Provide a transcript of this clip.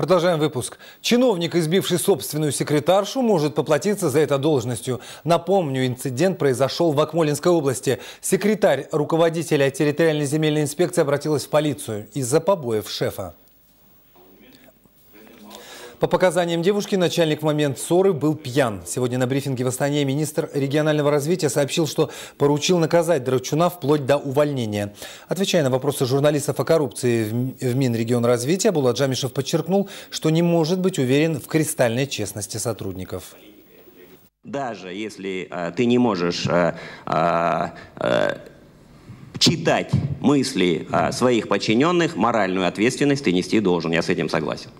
Продолжаем выпуск. Чиновник, избивший собственную секретаршу, может поплатиться за это должностью. Напомню, инцидент произошел в Акмолинской области. Секретарь руководителя территориальной земельной инспекции обратилась в полицию из-за побоев шефа. По показаниям девушки, начальник в момент ссоры был пьян. Сегодня на брифинге в Астане министр регионального развития сообщил, что поручил наказать Драчуна вплоть до увольнения. Отвечая на вопросы журналистов о коррупции в Минрегионразвития, Булат Джамишев подчеркнул, что не может быть уверен в кристальной честности сотрудников. Даже если а, ты не можешь а, а, а читать мысли а, своих подчиненных, моральную ответственность ты нести должен. Я с этим согласен.